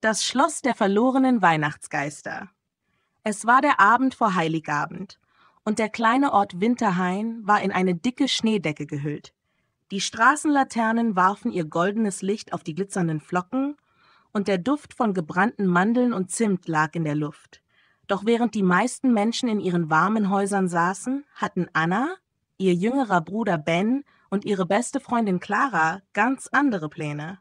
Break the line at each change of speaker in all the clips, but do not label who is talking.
Das Schloss der verlorenen Weihnachtsgeister. Es war der Abend vor Heiligabend, und der kleine Ort Winterhain war in eine dicke Schneedecke gehüllt. Die Straßenlaternen warfen ihr goldenes Licht auf die glitzernden Flocken, und der Duft von gebrannten Mandeln und Zimt lag in der Luft. Doch während die meisten Menschen in ihren warmen Häusern saßen, hatten Anna, ihr jüngerer Bruder Ben und ihre beste Freundin Clara ganz andere Pläne.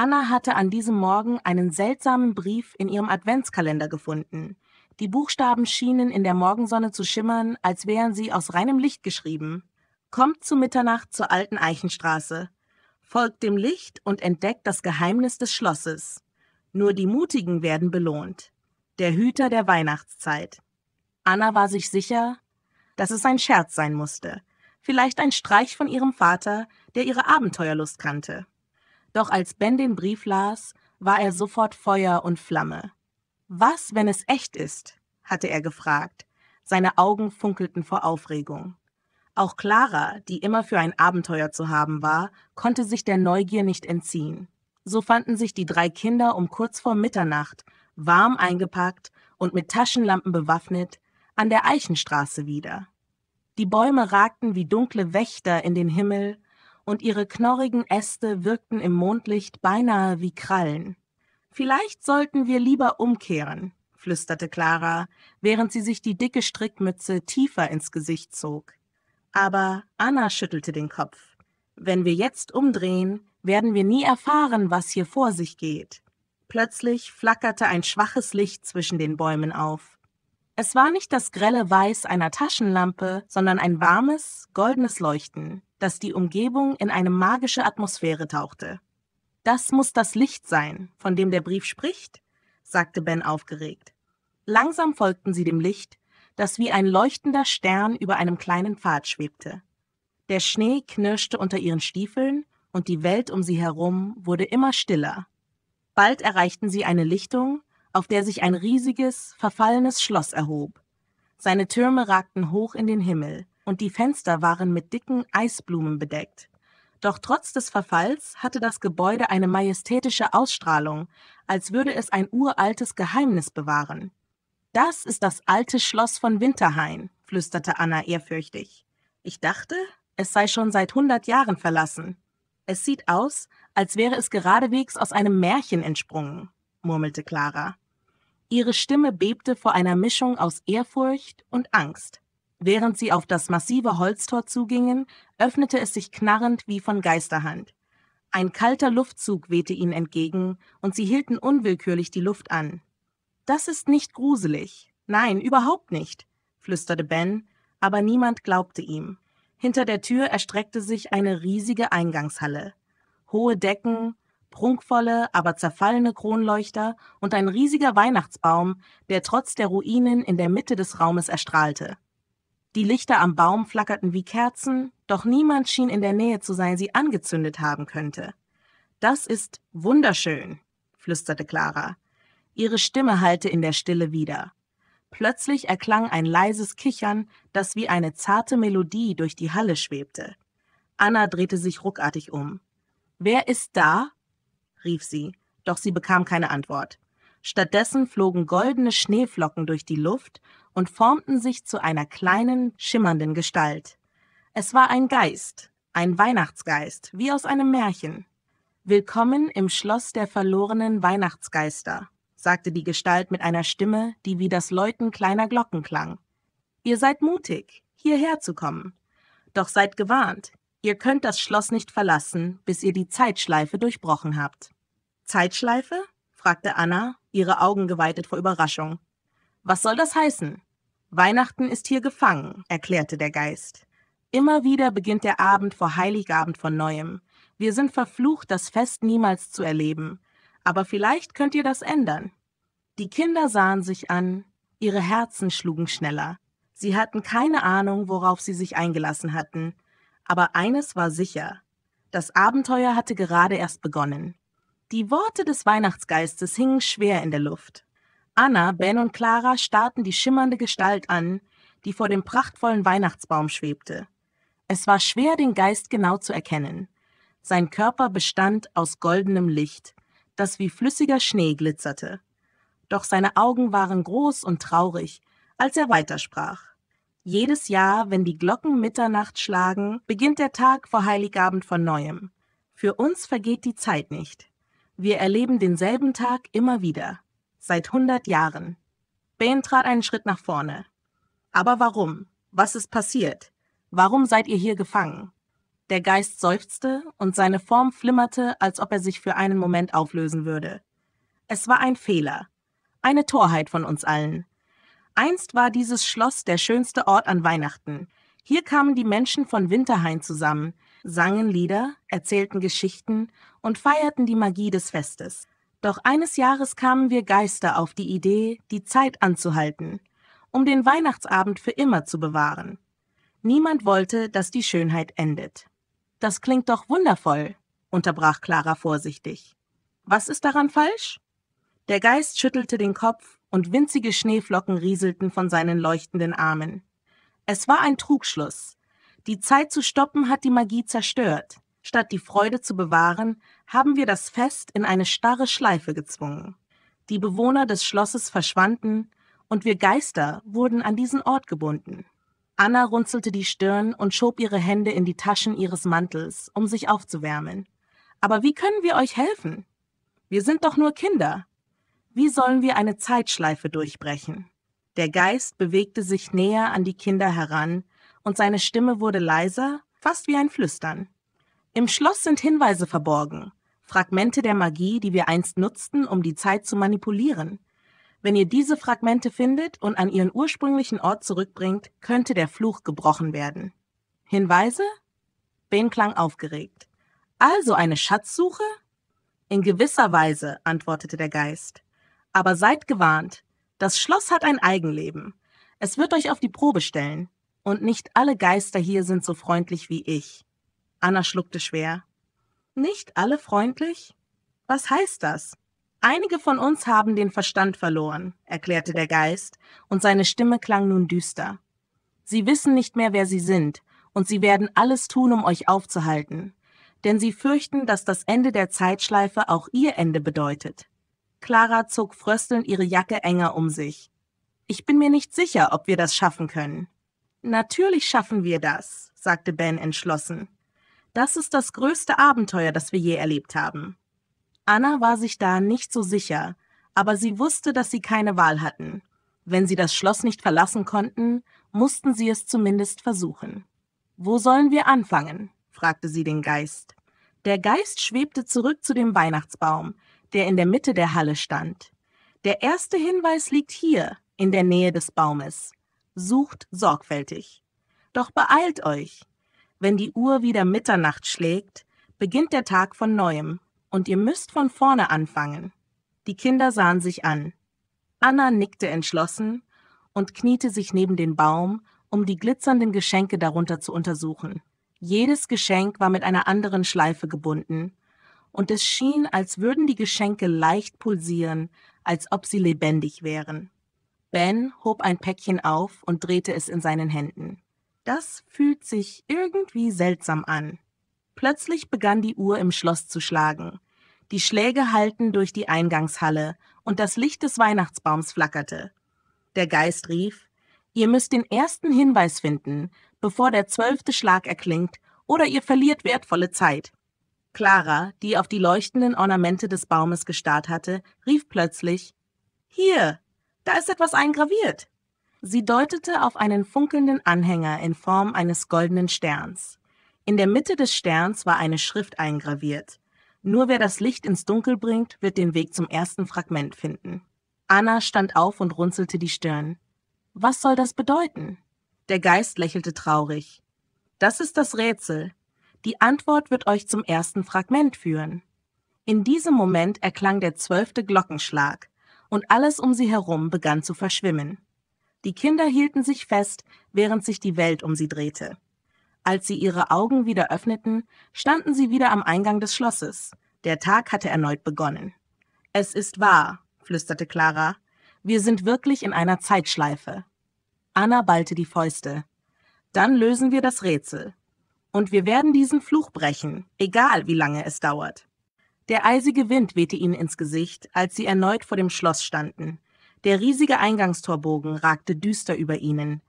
Anna hatte an diesem Morgen einen seltsamen Brief in ihrem Adventskalender gefunden. Die Buchstaben schienen in der Morgensonne zu schimmern, als wären sie aus reinem Licht geschrieben. Kommt zu Mitternacht zur alten Eichenstraße. Folgt dem Licht und entdeckt das Geheimnis des Schlosses. Nur die Mutigen werden belohnt. Der Hüter der Weihnachtszeit. Anna war sich sicher, dass es ein Scherz sein musste. Vielleicht ein Streich von ihrem Vater, der ihre Abenteuerlust kannte. Doch als Ben den Brief las, war er sofort Feuer und Flamme. Was, wenn es echt ist? hatte er gefragt. Seine Augen funkelten vor Aufregung. Auch Clara, die immer für ein Abenteuer zu haben war, konnte sich der Neugier nicht entziehen. So fanden sich die drei Kinder um kurz vor Mitternacht, warm eingepackt und mit Taschenlampen bewaffnet, an der Eichenstraße wieder. Die Bäume ragten wie dunkle Wächter in den Himmel und ihre knorrigen Äste wirkten im Mondlicht beinahe wie Krallen. Vielleicht sollten wir lieber umkehren, flüsterte Clara, während sie sich die dicke Strickmütze tiefer ins Gesicht zog. Aber Anna schüttelte den Kopf. Wenn wir jetzt umdrehen, werden wir nie erfahren, was hier vor sich geht. Plötzlich flackerte ein schwaches Licht zwischen den Bäumen auf. Es war nicht das grelle Weiß einer Taschenlampe, sondern ein warmes, goldenes Leuchten dass die Umgebung in eine magische Atmosphäre tauchte. Das muss das Licht sein, von dem der Brief spricht, sagte Ben aufgeregt. Langsam folgten sie dem Licht, das wie ein leuchtender Stern über einem kleinen Pfad schwebte. Der Schnee knirschte unter ihren Stiefeln und die Welt um sie herum wurde immer stiller. Bald erreichten sie eine Lichtung, auf der sich ein riesiges, verfallenes Schloss erhob. Seine Türme ragten hoch in den Himmel, und die Fenster waren mit dicken Eisblumen bedeckt. Doch trotz des Verfalls hatte das Gebäude eine majestätische Ausstrahlung, als würde es ein uraltes Geheimnis bewahren. Das ist das alte Schloss von Winterhain, flüsterte Anna ehrfürchtig. Ich dachte, es sei schon seit hundert Jahren verlassen. Es sieht aus, als wäre es geradewegs aus einem Märchen entsprungen, murmelte Clara. Ihre Stimme bebte vor einer Mischung aus Ehrfurcht und Angst. Während sie auf das massive Holztor zugingen, öffnete es sich knarrend wie von Geisterhand. Ein kalter Luftzug wehte ihnen entgegen, und sie hielten unwillkürlich die Luft an. Das ist nicht gruselig. Nein, überhaupt nicht, flüsterte Ben, aber niemand glaubte ihm. Hinter der Tür erstreckte sich eine riesige Eingangshalle. Hohe Decken, prunkvolle, aber zerfallene Kronleuchter und ein riesiger Weihnachtsbaum, der trotz der Ruinen in der Mitte des Raumes erstrahlte. Die Lichter am Baum flackerten wie Kerzen, doch niemand schien in der Nähe zu sein, sie angezündet haben könnte. Das ist wunderschön, flüsterte Clara. Ihre Stimme hallte in der Stille wieder. Plötzlich erklang ein leises Kichern, das wie eine zarte Melodie durch die Halle schwebte. Anna drehte sich ruckartig um. Wer ist da? rief sie, doch sie bekam keine Antwort. Stattdessen flogen goldene Schneeflocken durch die Luft und formten sich zu einer kleinen, schimmernden Gestalt. Es war ein Geist, ein Weihnachtsgeist, wie aus einem Märchen. Willkommen im Schloss der verlorenen Weihnachtsgeister, sagte die Gestalt mit einer Stimme, die wie das Läuten kleiner Glocken klang. Ihr seid mutig, hierher zu kommen. Doch seid gewarnt, ihr könnt das Schloss nicht verlassen, bis ihr die Zeitschleife durchbrochen habt. Zeitschleife? fragte Anna, ihre Augen geweitet vor Überraschung. Was soll das heißen? Weihnachten ist hier gefangen, erklärte der Geist. Immer wieder beginnt der Abend vor Heiligabend von neuem. Wir sind verflucht, das Fest niemals zu erleben. Aber vielleicht könnt ihr das ändern. Die Kinder sahen sich an, ihre Herzen schlugen schneller. Sie hatten keine Ahnung, worauf sie sich eingelassen hatten. Aber eines war sicher. Das Abenteuer hatte gerade erst begonnen. Die Worte des Weihnachtsgeistes hingen schwer in der Luft. Anna, Ben und Clara starrten die schimmernde Gestalt an, die vor dem prachtvollen Weihnachtsbaum schwebte. Es war schwer, den Geist genau zu erkennen. Sein Körper bestand aus goldenem Licht, das wie flüssiger Schnee glitzerte. Doch seine Augen waren groß und traurig, als er weitersprach. Jedes Jahr, wenn die Glocken Mitternacht schlagen, beginnt der Tag vor Heiligabend von neuem. Für uns vergeht die Zeit nicht. Wir erleben denselben Tag immer wieder. Seit 100 Jahren. Ben trat einen Schritt nach vorne. Aber warum? Was ist passiert? Warum seid ihr hier gefangen? Der Geist seufzte und seine Form flimmerte, als ob er sich für einen Moment auflösen würde. Es war ein Fehler. Eine Torheit von uns allen. Einst war dieses Schloss der schönste Ort an Weihnachten. Hier kamen die Menschen von Winterhain zusammen, sangen Lieder, erzählten Geschichten und feierten die Magie des Festes. Doch eines Jahres kamen wir Geister auf die Idee, die Zeit anzuhalten, um den Weihnachtsabend für immer zu bewahren. Niemand wollte, dass die Schönheit endet. Das klingt doch wundervoll, unterbrach Clara vorsichtig. Was ist daran falsch? Der Geist schüttelte den Kopf und winzige Schneeflocken rieselten von seinen leuchtenden Armen. Es war ein Trugschluss, die Zeit zu stoppen hat die Magie zerstört. Statt die Freude zu bewahren, haben wir das Fest in eine starre Schleife gezwungen. Die Bewohner des Schlosses verschwanden und wir Geister wurden an diesen Ort gebunden. Anna runzelte die Stirn und schob ihre Hände in die Taschen ihres Mantels, um sich aufzuwärmen. Aber wie können wir euch helfen? Wir sind doch nur Kinder. Wie sollen wir eine Zeitschleife durchbrechen? Der Geist bewegte sich näher an die Kinder heran, und seine Stimme wurde leiser, fast wie ein Flüstern. Im Schloss sind Hinweise verborgen, Fragmente der Magie, die wir einst nutzten, um die Zeit zu manipulieren. Wenn ihr diese Fragmente findet und an ihren ursprünglichen Ort zurückbringt, könnte der Fluch gebrochen werden. Hinweise? Ben klang aufgeregt. Also eine Schatzsuche? In gewisser Weise, antwortete der Geist. Aber seid gewarnt, das Schloss hat ein Eigenleben. Es wird euch auf die Probe stellen. Und nicht alle Geister hier sind so freundlich wie ich. Anna schluckte schwer. Nicht alle freundlich? Was heißt das? Einige von uns haben den Verstand verloren, erklärte der Geist, und seine Stimme klang nun düster. Sie wissen nicht mehr, wer sie sind, und sie werden alles tun, um euch aufzuhalten, denn sie fürchten, dass das Ende der Zeitschleife auch ihr Ende bedeutet. Clara zog fröstelnd ihre Jacke enger um sich. Ich bin mir nicht sicher, ob wir das schaffen können. Natürlich schaffen wir das, sagte Ben entschlossen. Das ist das größte Abenteuer, das wir je erlebt haben. Anna war sich da nicht so sicher, aber sie wusste, dass sie keine Wahl hatten. Wenn sie das Schloss nicht verlassen konnten, mussten sie es zumindest versuchen. Wo sollen wir anfangen? fragte sie den Geist. Der Geist schwebte zurück zu dem Weihnachtsbaum, der in der Mitte der Halle stand. Der erste Hinweis liegt hier, in der Nähe des Baumes sucht sorgfältig. Doch beeilt euch. Wenn die Uhr wieder Mitternacht schlägt, beginnt der Tag von neuem und ihr müsst von vorne anfangen. Die Kinder sahen sich an. Anna nickte entschlossen und kniete sich neben den Baum, um die glitzernden Geschenke darunter zu untersuchen. Jedes Geschenk war mit einer anderen Schleife gebunden, und es schien, als würden die Geschenke leicht pulsieren, als ob sie lebendig wären. Ben hob ein Päckchen auf und drehte es in seinen Händen. Das fühlt sich irgendwie seltsam an. Plötzlich begann die Uhr im Schloss zu schlagen. Die Schläge hallten durch die Eingangshalle und das Licht des Weihnachtsbaums flackerte. Der Geist rief, ihr müsst den ersten Hinweis finden, bevor der zwölfte Schlag erklingt, oder ihr verliert wertvolle Zeit. Clara, die auf die leuchtenden Ornamente des Baumes gestarrt hatte, rief plötzlich, Hier, da ist etwas eingraviert. Sie deutete auf einen funkelnden Anhänger in Form eines goldenen Sterns. In der Mitte des Sterns war eine Schrift eingraviert. Nur wer das Licht ins Dunkel bringt, wird den Weg zum ersten Fragment finden. Anna stand auf und runzelte die Stirn. Was soll das bedeuten? Der Geist lächelte traurig. Das ist das Rätsel. Die Antwort wird euch zum ersten Fragment führen. In diesem Moment erklang der zwölfte Glockenschlag und alles um sie herum begann zu verschwimmen. Die Kinder hielten sich fest, während sich die Welt um sie drehte. Als sie ihre Augen wieder öffneten, standen sie wieder am Eingang des Schlosses. Der Tag hatte erneut begonnen. Es ist wahr, flüsterte Clara. Wir sind wirklich in einer Zeitschleife. Anna ballte die Fäuste. Dann lösen wir das Rätsel. Und wir werden diesen Fluch brechen, egal wie lange es dauert. Der eisige Wind wehte ihnen ins Gesicht, als sie erneut vor dem Schloss standen. Der riesige Eingangstorbogen ragte düster über ihnen,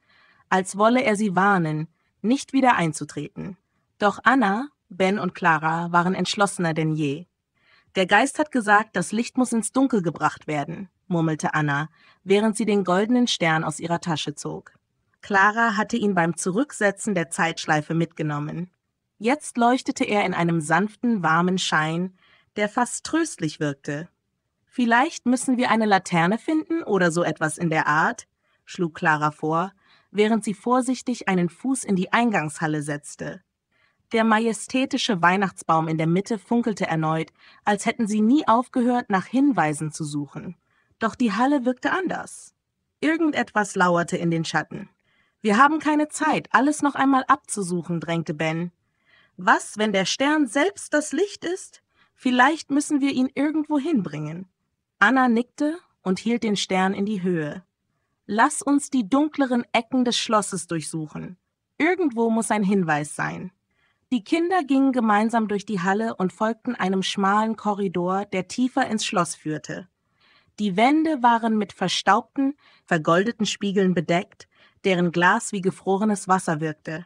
als wolle er sie warnen, nicht wieder einzutreten. Doch Anna, Ben und Clara waren entschlossener denn je. Der Geist hat gesagt, das Licht muss ins Dunkel gebracht werden, murmelte Anna, während sie den goldenen Stern aus ihrer Tasche zog. Clara hatte ihn beim Zurücksetzen der Zeitschleife mitgenommen. Jetzt leuchtete er in einem sanften, warmen Schein, der fast tröstlich wirkte. Vielleicht müssen wir eine Laterne finden oder so etwas in der Art, schlug Clara vor, während sie vorsichtig einen Fuß in die Eingangshalle setzte. Der majestätische Weihnachtsbaum in der Mitte funkelte erneut, als hätten sie nie aufgehört, nach Hinweisen zu suchen. Doch die Halle wirkte anders. Irgendetwas lauerte in den Schatten. Wir haben keine Zeit, alles noch einmal abzusuchen, drängte Ben. Was, wenn der Stern selbst das Licht ist? Vielleicht müssen wir ihn irgendwo hinbringen. Anna nickte und hielt den Stern in die Höhe. Lass uns die dunkleren Ecken des Schlosses durchsuchen. Irgendwo muss ein Hinweis sein. Die Kinder gingen gemeinsam durch die Halle und folgten einem schmalen Korridor, der tiefer ins Schloss führte. Die Wände waren mit verstaubten, vergoldeten Spiegeln bedeckt, deren Glas wie gefrorenes Wasser wirkte.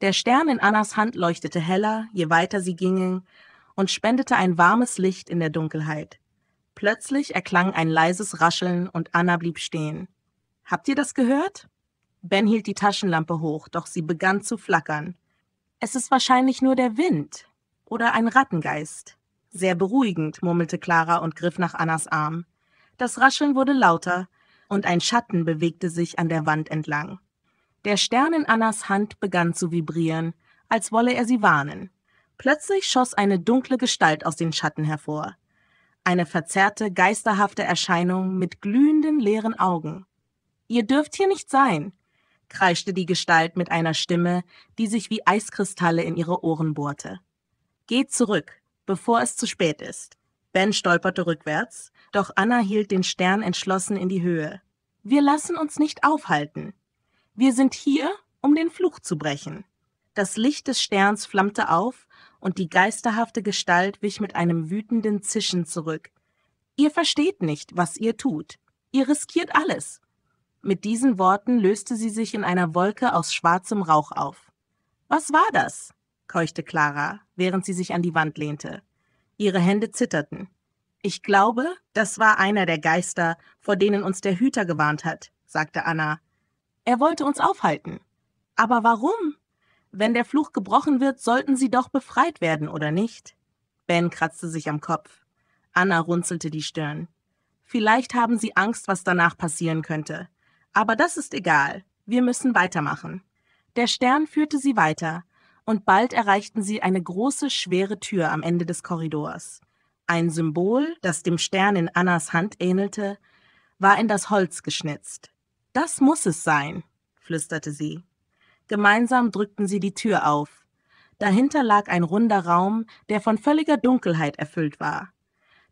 Der Stern in Annas Hand leuchtete heller, je weiter sie gingen, und spendete ein warmes Licht in der Dunkelheit. Plötzlich erklang ein leises Rascheln und Anna blieb stehen. Habt ihr das gehört? Ben hielt die Taschenlampe hoch, doch sie begann zu flackern. Es ist wahrscheinlich nur der Wind oder ein Rattengeist. Sehr beruhigend, murmelte Clara und griff nach Annas Arm. Das Rascheln wurde lauter und ein Schatten bewegte sich an der Wand entlang. Der Stern in Annas Hand begann zu vibrieren, als wolle er sie warnen. Plötzlich schoss eine dunkle Gestalt aus den Schatten hervor. Eine verzerrte, geisterhafte Erscheinung mit glühenden, leeren Augen. Ihr dürft hier nicht sein, kreischte die Gestalt mit einer Stimme, die sich wie Eiskristalle in ihre Ohren bohrte. Geht zurück, bevor es zu spät ist. Ben stolperte rückwärts, doch Anna hielt den Stern entschlossen in die Höhe. Wir lassen uns nicht aufhalten. Wir sind hier, um den Fluch zu brechen. Das Licht des Sterns flammte auf und die geisterhafte Gestalt wich mit einem wütenden Zischen zurück. Ihr versteht nicht, was ihr tut. Ihr riskiert alles. Mit diesen Worten löste sie sich in einer Wolke aus schwarzem Rauch auf. Was war das? keuchte Clara, während sie sich an die Wand lehnte. Ihre Hände zitterten. Ich glaube, das war einer der Geister, vor denen uns der Hüter gewarnt hat, sagte Anna. Er wollte uns aufhalten. Aber warum? Wenn der Fluch gebrochen wird, sollten sie doch befreit werden, oder nicht? Ben kratzte sich am Kopf. Anna runzelte die Stirn. Vielleicht haben sie Angst, was danach passieren könnte. Aber das ist egal. Wir müssen weitermachen. Der Stern führte sie weiter, und bald erreichten sie eine große, schwere Tür am Ende des Korridors. Ein Symbol, das dem Stern in Annas Hand ähnelte, war in das Holz geschnitzt. Das muss es sein, flüsterte sie. Gemeinsam drückten sie die Tür auf. Dahinter lag ein runder Raum, der von völliger Dunkelheit erfüllt war.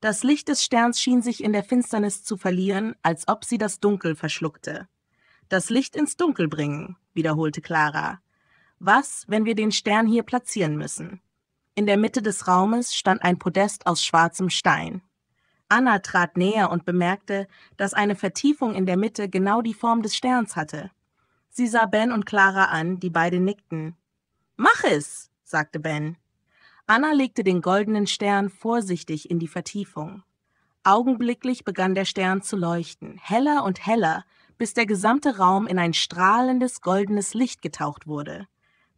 Das Licht des Sterns schien sich in der Finsternis zu verlieren, als ob sie das Dunkel verschluckte. Das Licht ins Dunkel bringen, wiederholte Clara. Was, wenn wir den Stern hier platzieren müssen? In der Mitte des Raumes stand ein Podest aus schwarzem Stein. Anna trat näher und bemerkte, dass eine Vertiefung in der Mitte genau die Form des Sterns hatte. Sie sah Ben und Clara an, die beide nickten. Mach es, sagte Ben. Anna legte den goldenen Stern vorsichtig in die Vertiefung. Augenblicklich begann der Stern zu leuchten, heller und heller, bis der gesamte Raum in ein strahlendes goldenes Licht getaucht wurde.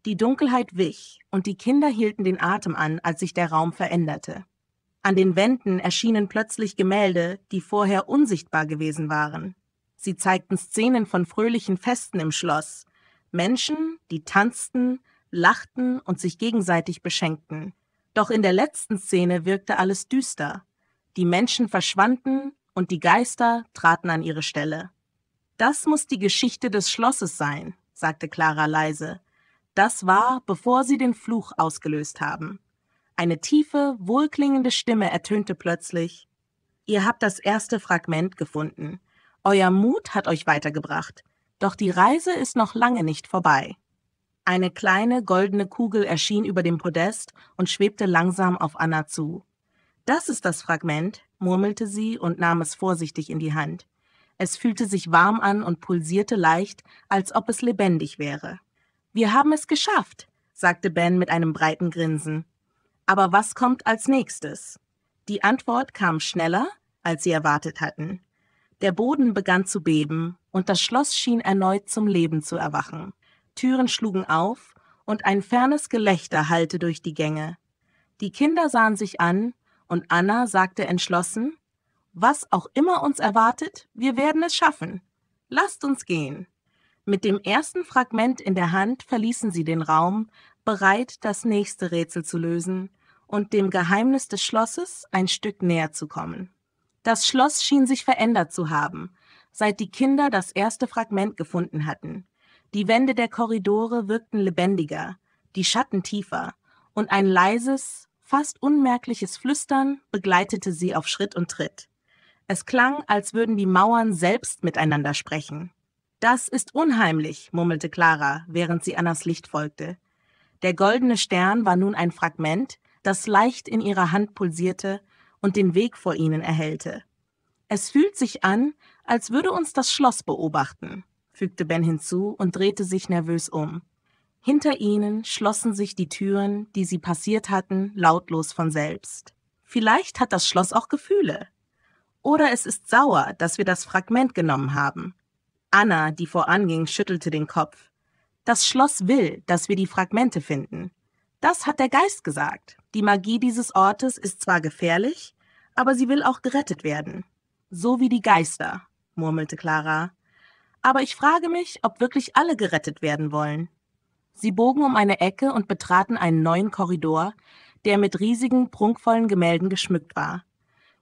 Die Dunkelheit wich, und die Kinder hielten den Atem an, als sich der Raum veränderte. An den Wänden erschienen plötzlich Gemälde, die vorher unsichtbar gewesen waren. Sie zeigten Szenen von fröhlichen Festen im Schloss. Menschen, die tanzten, lachten und sich gegenseitig beschenkten. Doch in der letzten Szene wirkte alles düster. Die Menschen verschwanden und die Geister traten an ihre Stelle. Das muss die Geschichte des Schlosses sein, sagte Clara leise. Das war, bevor sie den Fluch ausgelöst haben. Eine tiefe, wohlklingende Stimme ertönte plötzlich Ihr habt das erste Fragment gefunden. Euer Mut hat euch weitergebracht, doch die Reise ist noch lange nicht vorbei. Eine kleine goldene Kugel erschien über dem Podest und schwebte langsam auf Anna zu. Das ist das Fragment, murmelte sie und nahm es vorsichtig in die Hand. Es fühlte sich warm an und pulsierte leicht, als ob es lebendig wäre. Wir haben es geschafft, sagte Ben mit einem breiten Grinsen. Aber was kommt als nächstes? Die Antwort kam schneller, als sie erwartet hatten. Der Boden begann zu beben, und das Schloss schien erneut zum Leben zu erwachen. Türen schlugen auf, und ein fernes Gelächter hallte durch die Gänge. Die Kinder sahen sich an, und Anna sagte entschlossen, Was auch immer uns erwartet, wir werden es schaffen. Lasst uns gehen. Mit dem ersten Fragment in der Hand verließen sie den Raum, bereit, das nächste Rätsel zu lösen und dem Geheimnis des Schlosses ein Stück näher zu kommen. Das Schloss schien sich verändert zu haben, seit die Kinder das erste Fragment gefunden hatten. Die Wände der Korridore wirkten lebendiger, die Schatten tiefer, und ein leises, fast unmerkliches Flüstern begleitete sie auf Schritt und Tritt. Es klang, als würden die Mauern selbst miteinander sprechen. Das ist unheimlich, murmelte Clara, während sie Annas Licht folgte. Der goldene Stern war nun ein Fragment, das leicht in ihrer Hand pulsierte und den Weg vor ihnen erhellte. Es fühlt sich an, als würde uns das Schloss beobachten, fügte Ben hinzu und drehte sich nervös um. Hinter ihnen schlossen sich die Türen, die sie passiert hatten, lautlos von selbst. Vielleicht hat das Schloss auch Gefühle. Oder es ist sauer, dass wir das Fragment genommen haben. Anna, die voranging, schüttelte den Kopf. Das Schloss will, dass wir die Fragmente finden. Das hat der Geist gesagt. Die Magie dieses Ortes ist zwar gefährlich, aber sie will auch gerettet werden. So wie die Geister, murmelte Clara. Aber ich frage mich, ob wirklich alle gerettet werden wollen. Sie bogen um eine Ecke und betraten einen neuen Korridor, der mit riesigen, prunkvollen Gemälden geschmückt war.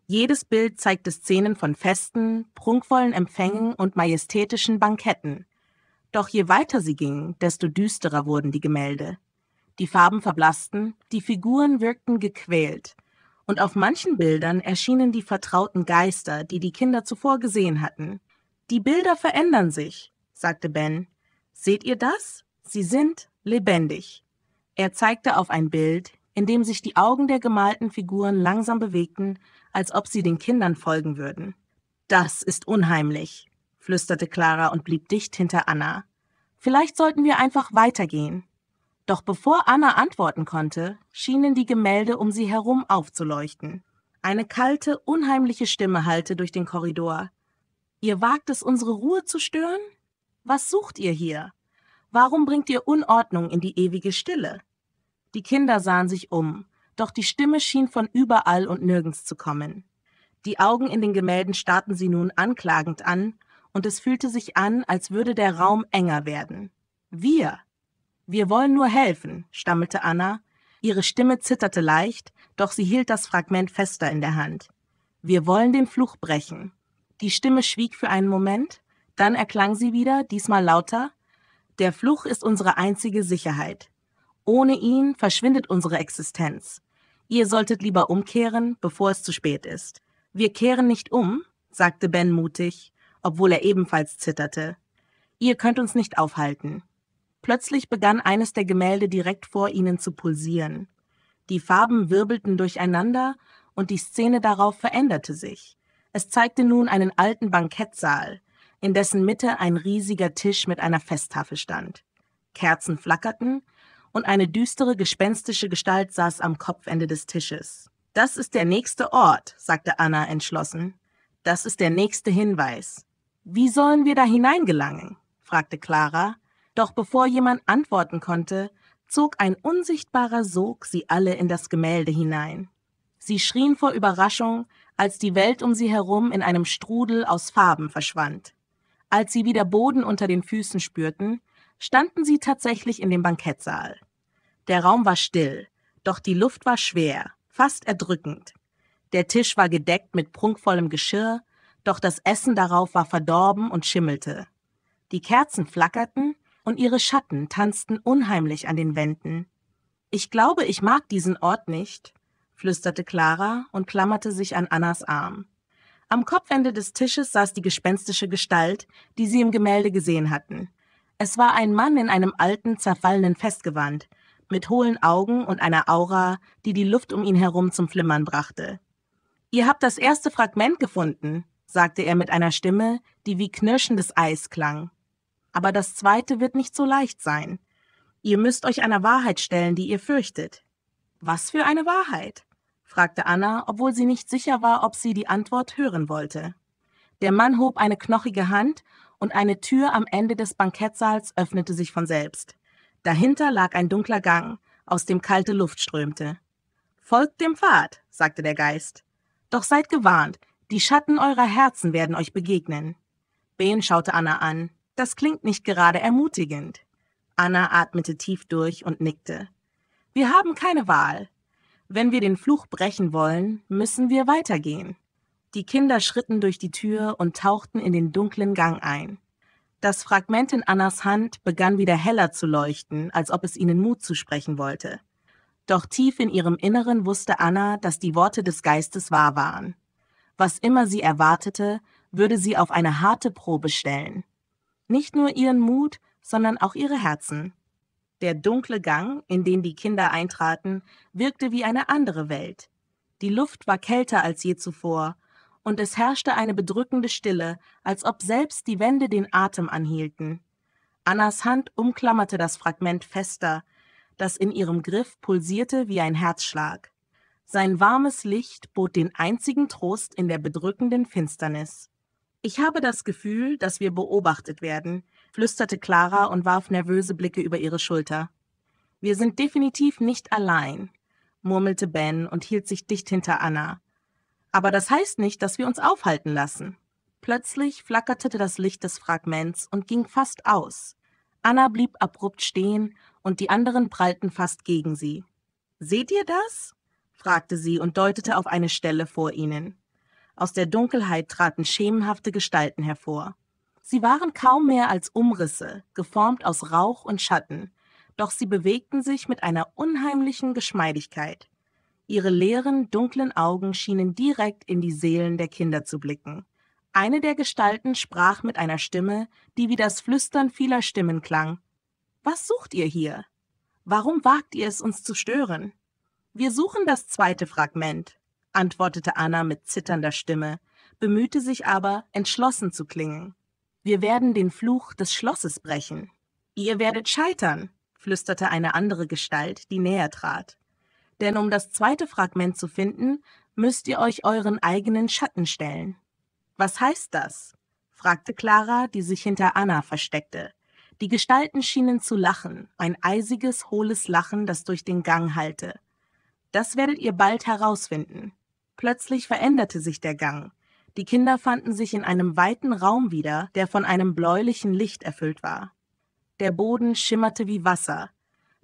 Jedes Bild zeigte Szenen von Festen, prunkvollen Empfängen und majestätischen Banketten. Doch je weiter sie gingen, desto düsterer wurden die Gemälde. Die Farben verblassten, die Figuren wirkten gequält. Und auf manchen Bildern erschienen die vertrauten Geister, die die Kinder zuvor gesehen hatten. Die Bilder verändern sich, sagte Ben. Seht ihr das? Sie sind lebendig. Er zeigte auf ein Bild, in dem sich die Augen der gemalten Figuren langsam bewegten, als ob sie den Kindern folgen würden. Das ist unheimlich, flüsterte Clara und blieb dicht hinter Anna. Vielleicht sollten wir einfach weitergehen. Doch bevor Anna antworten konnte, schienen die Gemälde um sie herum aufzuleuchten. Eine kalte, unheimliche Stimme hallte durch den Korridor. Ihr wagt es, unsere Ruhe zu stören? Was sucht ihr hier? Warum bringt ihr Unordnung in die ewige Stille? Die Kinder sahen sich um, doch die Stimme schien von überall und nirgends zu kommen. Die Augen in den Gemälden starrten sie nun anklagend an, und es fühlte sich an, als würde der Raum enger werden. Wir, wir wollen nur helfen, stammelte Anna. Ihre Stimme zitterte leicht, doch sie hielt das Fragment fester in der Hand. Wir wollen den Fluch brechen. Die Stimme schwieg für einen Moment, dann erklang sie wieder, diesmal lauter. Der Fluch ist unsere einzige Sicherheit. Ohne ihn verschwindet unsere Existenz. Ihr solltet lieber umkehren, bevor es zu spät ist. Wir kehren nicht um, sagte Ben mutig, obwohl er ebenfalls zitterte. Ihr könnt uns nicht aufhalten. Plötzlich begann eines der Gemälde direkt vor ihnen zu pulsieren. Die Farben wirbelten durcheinander und die Szene darauf veränderte sich. Es zeigte nun einen alten Bankettsaal, in dessen Mitte ein riesiger Tisch mit einer Festtafel stand. Kerzen flackerten und eine düstere, gespenstische Gestalt saß am Kopfende des Tisches. Das ist der nächste Ort, sagte Anna entschlossen. Das ist der nächste Hinweis. Wie sollen wir da hineingelangen? fragte Clara doch bevor jemand antworten konnte, zog ein unsichtbarer Sog sie alle in das Gemälde hinein. Sie schrien vor Überraschung, als die Welt um sie herum in einem Strudel aus Farben verschwand. Als sie wieder Boden unter den Füßen spürten, standen sie tatsächlich in dem Bankettsaal. Der Raum war still, doch die Luft war schwer, fast erdrückend. Der Tisch war gedeckt mit prunkvollem Geschirr, doch das Essen darauf war verdorben und schimmelte. Die Kerzen flackerten, und ihre Schatten tanzten unheimlich an den Wänden. Ich glaube, ich mag diesen Ort nicht, flüsterte Clara und klammerte sich an Annas Arm. Am Kopfende des Tisches saß die gespenstische Gestalt, die sie im Gemälde gesehen hatten. Es war ein Mann in einem alten, zerfallenen Festgewand, mit hohlen Augen und einer Aura, die die Luft um ihn herum zum Flimmern brachte. Ihr habt das erste Fragment gefunden, sagte er mit einer Stimme, die wie knirschendes Eis klang aber das zweite wird nicht so leicht sein. Ihr müsst euch einer Wahrheit stellen, die ihr fürchtet. Was für eine Wahrheit? fragte Anna, obwohl sie nicht sicher war, ob sie die Antwort hören wollte. Der Mann hob eine knochige Hand und eine Tür am Ende des Bankettsaals öffnete sich von selbst. Dahinter lag ein dunkler Gang, aus dem kalte Luft strömte. Folgt dem Pfad, sagte der Geist. Doch seid gewarnt, die Schatten eurer Herzen werden euch begegnen. Ben schaute Anna an das klingt nicht gerade ermutigend. Anna atmete tief durch und nickte. Wir haben keine Wahl. Wenn wir den Fluch brechen wollen, müssen wir weitergehen. Die Kinder schritten durch die Tür und tauchten in den dunklen Gang ein. Das Fragment in Annas Hand begann wieder heller zu leuchten, als ob es ihnen Mut zusprechen wollte. Doch tief in ihrem Inneren wusste Anna, dass die Worte des Geistes wahr waren. Was immer sie erwartete, würde sie auf eine harte Probe stellen. Nicht nur ihren Mut, sondern auch ihre Herzen. Der dunkle Gang, in den die Kinder eintraten, wirkte wie eine andere Welt. Die Luft war kälter als je zuvor, und es herrschte eine bedrückende Stille, als ob selbst die Wände den Atem anhielten. Annas Hand umklammerte das Fragment fester, das in ihrem Griff pulsierte wie ein Herzschlag. Sein warmes Licht bot den einzigen Trost in der bedrückenden Finsternis. Ich habe das Gefühl, dass wir beobachtet werden, flüsterte Clara und warf nervöse Blicke über ihre Schulter. Wir sind definitiv nicht allein, murmelte Ben und hielt sich dicht hinter Anna. Aber das heißt nicht, dass wir uns aufhalten lassen. Plötzlich flackerte das Licht des Fragments und ging fast aus. Anna blieb abrupt stehen und die anderen prallten fast gegen sie. Seht ihr das? fragte sie und deutete auf eine Stelle vor ihnen. Aus der Dunkelheit traten schemenhafte Gestalten hervor. Sie waren kaum mehr als Umrisse, geformt aus Rauch und Schatten, doch sie bewegten sich mit einer unheimlichen Geschmeidigkeit. Ihre leeren, dunklen Augen schienen direkt in die Seelen der Kinder zu blicken. Eine der Gestalten sprach mit einer Stimme, die wie das Flüstern vieler Stimmen klang. Was sucht ihr hier? Warum wagt ihr es, uns zu stören? Wir suchen das zweite Fragment, antwortete Anna mit zitternder Stimme, bemühte sich aber, entschlossen zu klingen. Wir werden den Fluch des Schlosses brechen. Ihr werdet scheitern, flüsterte eine andere Gestalt, die näher trat. Denn um das zweite Fragment zu finden, müsst ihr euch euren eigenen Schatten stellen. Was heißt das? fragte Clara, die sich hinter Anna versteckte. Die Gestalten schienen zu lachen, ein eisiges, hohles Lachen, das durch den Gang hallte. Das werdet ihr bald herausfinden. Plötzlich veränderte sich der Gang. Die Kinder fanden sich in einem weiten Raum wieder, der von einem bläulichen Licht erfüllt war. Der Boden schimmerte wie Wasser,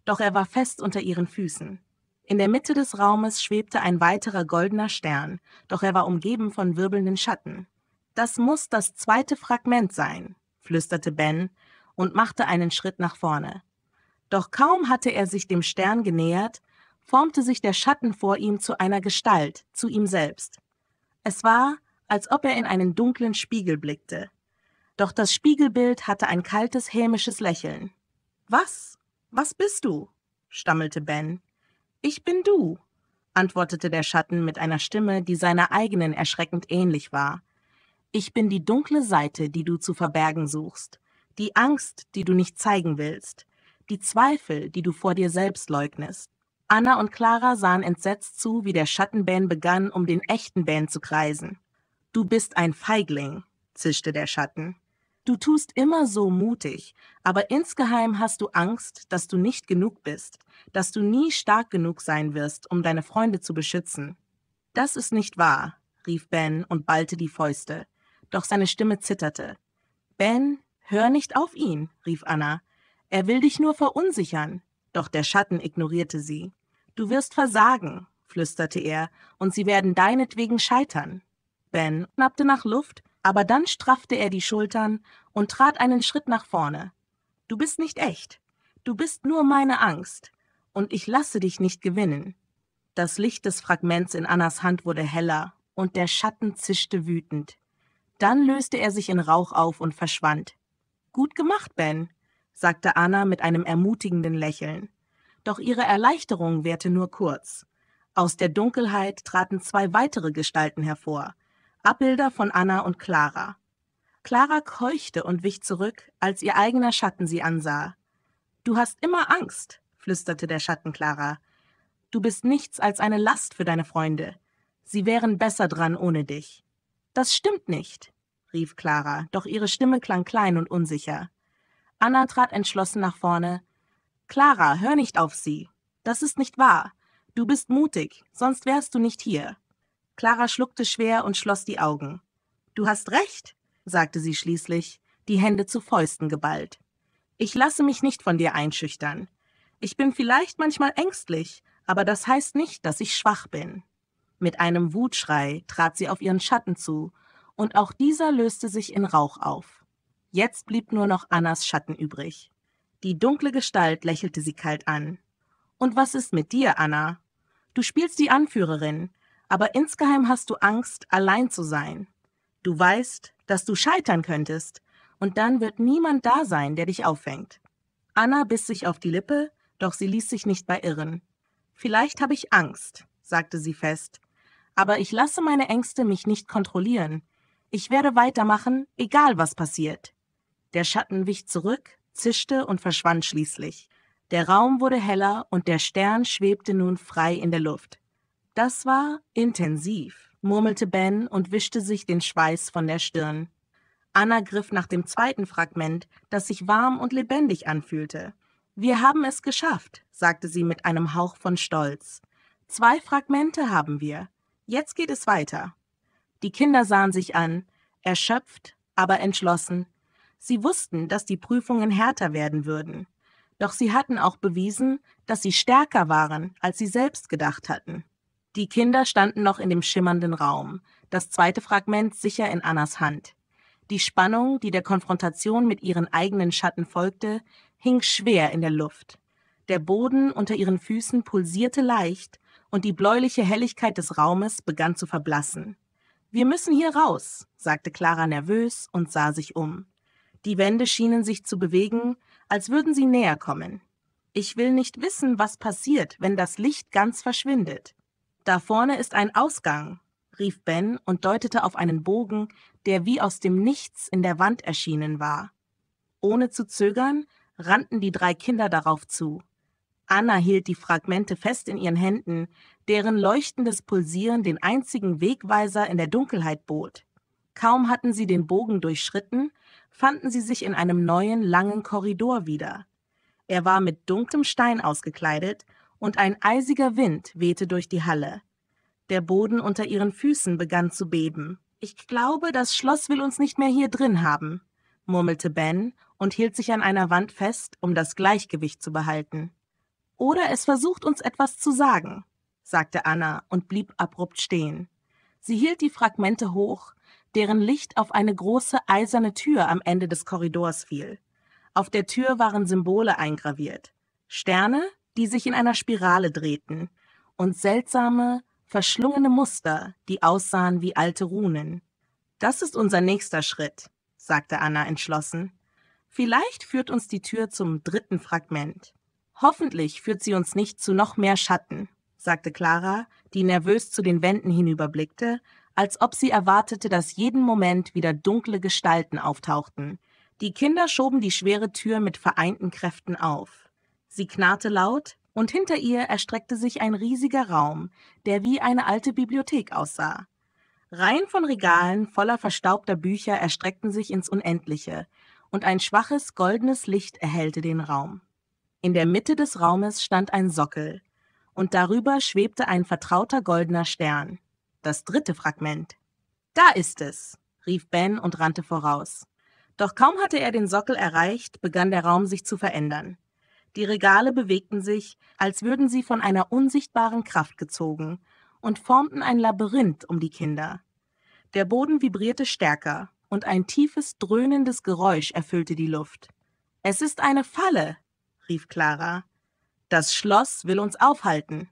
doch er war fest unter ihren Füßen. In der Mitte des Raumes schwebte ein weiterer goldener Stern, doch er war umgeben von wirbelnden Schatten. Das muss das zweite Fragment sein, flüsterte Ben und machte einen Schritt nach vorne. Doch kaum hatte er sich dem Stern genähert, formte sich der Schatten vor ihm zu einer Gestalt, zu ihm selbst. Es war, als ob er in einen dunklen Spiegel blickte. Doch das Spiegelbild hatte ein kaltes, hämisches Lächeln. Was? Was bist du? stammelte Ben. Ich bin du, antwortete der Schatten mit einer Stimme, die seiner eigenen erschreckend ähnlich war. Ich bin die dunkle Seite, die du zu verbergen suchst, die Angst, die du nicht zeigen willst, die Zweifel, die du vor dir selbst leugnest. Anna und Clara sahen entsetzt zu, wie der Schattenban begann, um den echten Ban zu kreisen. Du bist ein Feigling, zischte der Schatten. Du tust immer so mutig, aber insgeheim hast du Angst, dass du nicht genug bist, dass du nie stark genug sein wirst, um deine Freunde zu beschützen. Das ist nicht wahr, rief Ben und ballte die Fäuste, doch seine Stimme zitterte. Ben, hör nicht auf ihn, rief Anna. Er will dich nur verunsichern, doch der Schatten ignorierte sie. Du wirst versagen, flüsterte er, und sie werden deinetwegen scheitern. Ben knappte nach Luft, aber dann straffte er die Schultern und trat einen Schritt nach vorne. Du bist nicht echt. Du bist nur meine Angst. Und ich lasse dich nicht gewinnen. Das Licht des Fragments in Annas Hand wurde heller und der Schatten zischte wütend. Dann löste er sich in Rauch auf und verschwand. Gut gemacht, Ben, sagte Anna mit einem ermutigenden Lächeln. Doch ihre Erleichterung währte nur kurz. Aus der Dunkelheit traten zwei weitere Gestalten hervor, Abbilder von Anna und Clara. Clara keuchte und wich zurück, als ihr eigener Schatten sie ansah. Du hast immer Angst, flüsterte der Schatten Clara. Du bist nichts als eine Last für deine Freunde. Sie wären besser dran ohne dich. Das stimmt nicht, rief Clara, doch ihre Stimme klang klein und unsicher. Anna trat entschlossen nach vorne, Clara, hör nicht auf sie. Das ist nicht wahr. Du bist mutig, sonst wärst du nicht hier. Clara schluckte schwer und schloss die Augen. Du hast recht, sagte sie schließlich, die Hände zu Fäusten geballt. Ich lasse mich nicht von dir einschüchtern. Ich bin vielleicht manchmal ängstlich, aber das heißt nicht, dass ich schwach bin. Mit einem Wutschrei trat sie auf ihren Schatten zu, und auch dieser löste sich in Rauch auf. Jetzt blieb nur noch Annas Schatten übrig. Die dunkle Gestalt lächelte sie kalt an. Und was ist mit dir, Anna? Du spielst die Anführerin, aber insgeheim hast du Angst, allein zu sein. Du weißt, dass du scheitern könntest, und dann wird niemand da sein, der dich auffängt. Anna biss sich auf die Lippe, doch sie ließ sich nicht beirren. Vielleicht habe ich Angst, sagte sie fest, aber ich lasse meine Ängste mich nicht kontrollieren. Ich werde weitermachen, egal was passiert. Der Schatten wich zurück, zischte und verschwand schließlich. Der Raum wurde heller und der Stern schwebte nun frei in der Luft. Das war intensiv, murmelte Ben und wischte sich den Schweiß von der Stirn. Anna griff nach dem zweiten Fragment, das sich warm und lebendig anfühlte. Wir haben es geschafft, sagte sie mit einem Hauch von Stolz. Zwei Fragmente haben wir. Jetzt geht es weiter. Die Kinder sahen sich an, erschöpft, aber entschlossen, Sie wussten, dass die Prüfungen härter werden würden. Doch sie hatten auch bewiesen, dass sie stärker waren, als sie selbst gedacht hatten. Die Kinder standen noch in dem schimmernden Raum, das zweite Fragment sicher in Annas Hand. Die Spannung, die der Konfrontation mit ihren eigenen Schatten folgte, hing schwer in der Luft. Der Boden unter ihren Füßen pulsierte leicht und die bläuliche Helligkeit des Raumes begann zu verblassen. Wir müssen hier raus, sagte Clara nervös und sah sich um. Die Wände schienen sich zu bewegen, als würden sie näher kommen. Ich will nicht wissen, was passiert, wenn das Licht ganz verschwindet. Da vorne ist ein Ausgang, rief Ben und deutete auf einen Bogen, der wie aus dem Nichts in der Wand erschienen war. Ohne zu zögern, rannten die drei Kinder darauf zu. Anna hielt die Fragmente fest in ihren Händen, deren leuchtendes Pulsieren den einzigen Wegweiser in der Dunkelheit bot. Kaum hatten sie den Bogen durchschritten, fanden sie sich in einem neuen, langen Korridor wieder. Er war mit dunklem Stein ausgekleidet und ein eisiger Wind wehte durch die Halle. Der Boden unter ihren Füßen begann zu beben. Ich glaube, das Schloss will uns nicht mehr hier drin haben, murmelte Ben und hielt sich an einer Wand fest, um das Gleichgewicht zu behalten. Oder es versucht uns etwas zu sagen, sagte Anna und blieb abrupt stehen. Sie hielt die Fragmente hoch, deren Licht auf eine große eiserne Tür am Ende des Korridors fiel. Auf der Tür waren Symbole eingraviert. Sterne, die sich in einer Spirale drehten, und seltsame, verschlungene Muster, die aussahen wie alte Runen. Das ist unser nächster Schritt, sagte Anna entschlossen. Vielleicht führt uns die Tür zum dritten Fragment. Hoffentlich führt sie uns nicht zu noch mehr Schatten, sagte Clara, die nervös zu den Wänden hinüberblickte, als ob sie erwartete, dass jeden Moment wieder dunkle Gestalten auftauchten. Die Kinder schoben die schwere Tür mit vereinten Kräften auf. Sie knarrte laut, und hinter ihr erstreckte sich ein riesiger Raum, der wie eine alte Bibliothek aussah. Reihen von Regalen voller verstaubter Bücher erstreckten sich ins Unendliche, und ein schwaches goldenes Licht erhellte den Raum. In der Mitte des Raumes stand ein Sockel, und darüber schwebte ein vertrauter goldener Stern das dritte Fragment. Da ist es, rief Ben und rannte voraus. Doch kaum hatte er den Sockel erreicht, begann der Raum sich zu verändern. Die Regale bewegten sich, als würden sie von einer unsichtbaren Kraft gezogen, und formten ein Labyrinth um die Kinder. Der Boden vibrierte stärker, und ein tiefes, dröhnendes Geräusch erfüllte die Luft. Es ist eine Falle, rief Clara. Das Schloss will uns aufhalten.